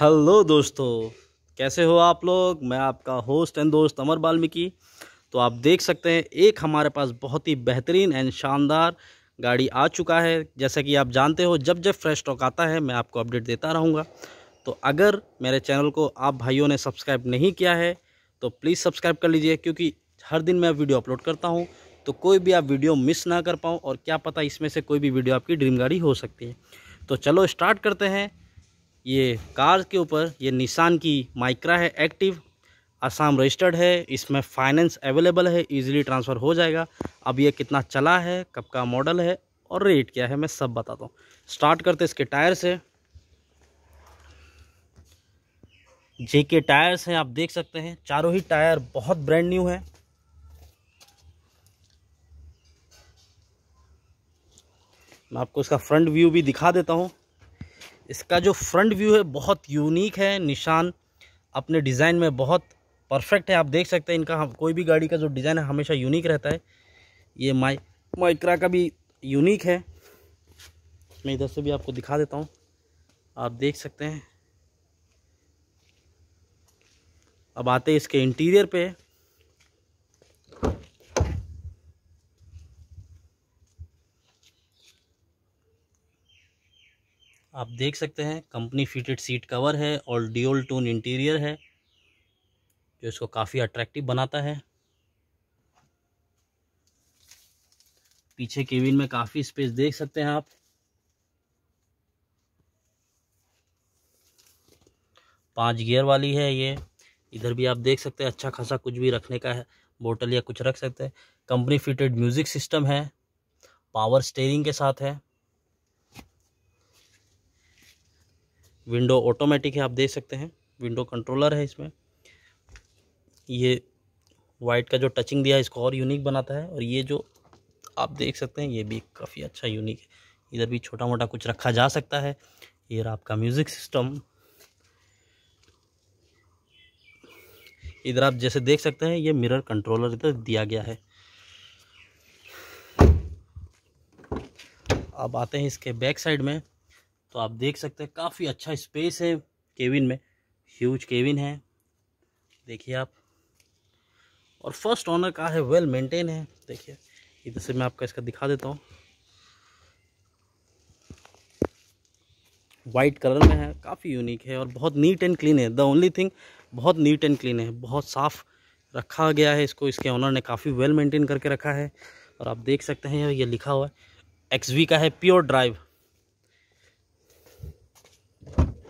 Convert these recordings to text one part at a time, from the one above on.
hello दोस्तों कैसे हो आप लोग मैं आपका होस्ट एंड दोस्त अमर वाल्मीकि तो आप देख सकते हैं एक हमारे पास बहुत ही बेहतरीन एंड शानदार गाड़ी आ चुका है जैसा कि आप जानते हो जब जब फ्रेश स्टॉक आता है मैं आपको अपडेट देता रहूँगा तो अगर मेरे चैनल को आप भाइयों ने सब्सक्राइब नहीं किया है तो प्लीज़ सब्सक्राइब कर लीजिए क्योंकि हर दिन मैं वीडियो अपलोड करता हूँ तो कोई भी आप वीडियो मिस ना कर पाऊँ और क्या पता इसमें से कोई भी वीडियो आपकी ड्रीम गाड़ी हो सकती है तो चलो स्टार्ट करते हैं ये कार के ऊपर ये निशान की माइक्रा है एक्टिव आसाम रजिस्टर्ड है इसमें फाइनेंस अवेलेबल है इजीली ट्रांसफ़र हो जाएगा अब ये कितना चला है कब का मॉडल है और रेट क्या है मैं सब बताता हूँ स्टार्ट करते इसके टायर से जे के टायर्स हैं आप देख सकते हैं चारों ही टायर बहुत ब्रांड न्यू है मैं आपको इसका फ्रंट व्यू भी दिखा देता हूँ इसका जो फ्रंट व्यू है बहुत यूनिक है निशान अपने डिज़ाइन में बहुत परफेक्ट है आप देख सकते हैं इनका कोई भी गाड़ी का जो डिज़ाइन है हमेशा यूनिक रहता है ये माइ माइक्रा का भी यूनिक है मैं इधर से भी आपको दिखा देता हूँ आप देख सकते हैं अब आते हैं इसके इंटीरियर पे आप देख सकते हैं कंपनी फिटेड सीट कवर है और डिओल टोन इंटीरियर है जो इसको काफ़ी अट्रैक्टिव बनाता है पीछे केविन में काफ़ी स्पेस देख सकते हैं आप पांच गियर वाली है ये इधर भी आप देख सकते हैं अच्छा खासा कुछ भी रखने का है बोतल या कुछ रख सकते हैं कंपनी फिटेड म्यूज़िक सिस्टम है पावर स्टेयरिंग के साथ है विंडो ऑटोमेटिक है आप देख सकते हैं विंडो कंट्रोलर है इसमें ये वाइट का जो टचिंग दिया है इसको और यूनिक बनाता है और ये जो आप देख सकते हैं ये भी काफ़ी अच्छा यूनिक है इधर भी छोटा मोटा कुछ रखा जा सकता है ये रहा आपका म्यूज़िक सिस्टम इधर आप जैसे देख सकते हैं ये मिरर कंट्रोलर इधर दिया गया है अब आते हैं इसके बैक साइड में तो आप देख सकते हैं काफ़ी अच्छा स्पेस है केविन में ह्यूज केविन है देखिए आप और फर्स्ट ऑनर का है वेल मेंटेन है देखिए इधर से मैं आपका इसका दिखा देता हूँ वाइट कलर में है काफ़ी यूनिक है और बहुत नीट एंड क्लीन है द ओनली थिंग बहुत नीट एंड क्लीन है बहुत साफ़ रखा गया है इसको इसके ऑनर ने काफ़ी वेल मेंटेन करके रखा है और आप देख सकते हैं ये लिखा हुआ है एक्स का है प्योर ड्राइव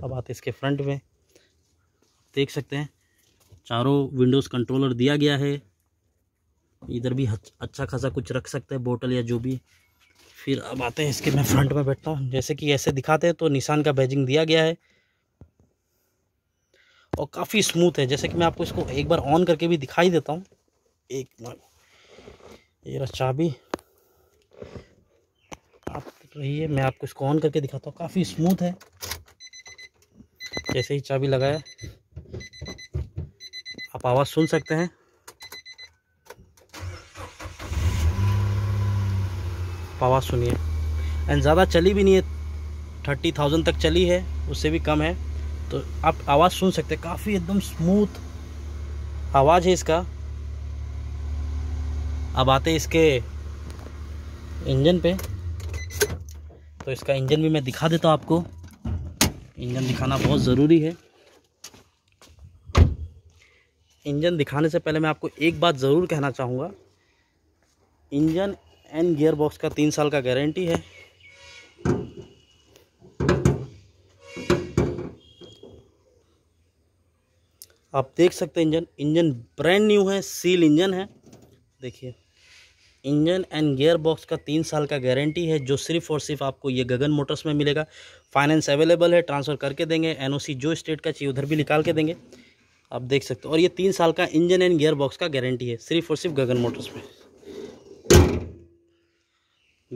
अब आते इसके फ्रंट में देख सकते हैं चारों विंडोज़ कंट्रोलर दिया गया है इधर भी अच्छा खासा कुछ रख सकते हैं बोतल या जो भी फिर अब आते हैं इसके मैं फ्रंट में बैठता हूँ जैसे कि ऐसे दिखाते हैं तो निशान का बैजिंग दिया गया है और काफ़ी स्मूथ है जैसे कि मैं आपको इसको एक बार ऑन करके भी दिखाई देता हूँ एक ये चाबी आप रही है मैं आपको इसको ऑन करके दिखाता हूँ काफ़ी स्मूथ है जैसे ही चाबी लगाया आप आवाज़ सुन सकते हैं आवाज़ सुनिए एंड ज़्यादा चली भी नहीं है थर्टी थाउजेंड तक चली है उससे भी कम है तो आप आवाज़ सुन सकते हैं काफ़ी एकदम स्मूथ आवाज़ है इसका अब आते इसके इंजन पे तो इसका इंजन भी मैं दिखा देता हूँ आपको इंजन दिखाना बहुत ज़रूरी है इंजन दिखाने से पहले मैं आपको एक बात ज़रूर कहना चाहूँगा इंजन एंड गियर बॉक्स का तीन साल का गारंटी है आप देख सकते हैं इंजन इंजन ब्रांड न्यू है सील इंजन है देखिए इंजन एंड गियर बॉक्स का तीन साल का गारंटी है जो सिर्फ और सिर्फ आपको ये गगन मोटर्स में मिलेगा फाइनेंस अवेलेबल है ट्रांसफ़र करके देंगे एनओसी जो स्टेट का चाहिए उधर भी निकाल के देंगे आप देख सकते हो और ये तीन साल का इंजन एंड गियर बॉक्स का गारंटी है सिर्फ और सिर्फ गगन मोटर्स में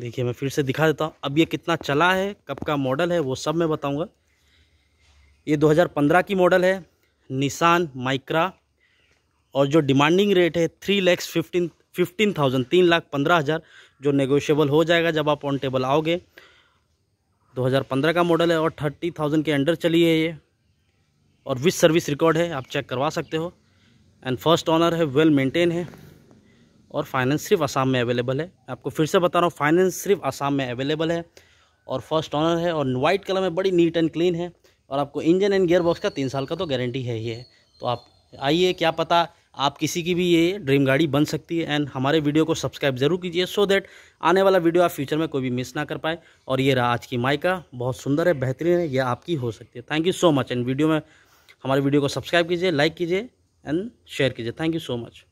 देखिए मैं फिर से दिखा देता हूँ अब ये कितना चला है कब का मॉडल है वो सब मैं बताऊँगा ये 2015 की मॉडल है निशान माइक्रा और जो डिमांडिंग रेट है three lakhs fifteen fifteen thousand तीन लाख पंद्रह हज़ार जो नेगोशियबल हो जाएगा जब आप ऑन टेबल आओगे 2015 का मॉडल है और थर्टी थाउजेंड के अंडर चली है ये और विथ सर्विस रिकॉर्ड है आप चेक करवा सकते हो एंड फर्स्ट ऑनर है वेल मेंटेन है और फाइनेंस सिर्फ आसाम में अवेलेबल है आपको फिर से बता रहा हूँ फाइनेंस सिर्फ आसाम में अवेलेबल है और फर्स्ट ऑनर है और वाइट कलर में बड़ी नीट एंड क्लीन है और आपको इंजन एंड गेयर बॉक्स का तीन साल का तो गारंटी है ही है तो आप आइए क्या पता आप किसी की भी ये ड्रीम गाड़ी बन सकती है एंड हमारे वीडियो को सब्सक्राइब ज़रूर कीजिए सो दैट आने वाला वीडियो आप फ्यूचर में कोई भी मिस ना कर पाए और ये रहा आज की माइका बहुत सुंदर है बेहतरीन है यह आपकी हो सकती है thank you so much and video में हमारे वीडियो को सब्सक्राइब कीजिए लाइक कीजिए एंड शेयर कीजिए थैंक यू सो मच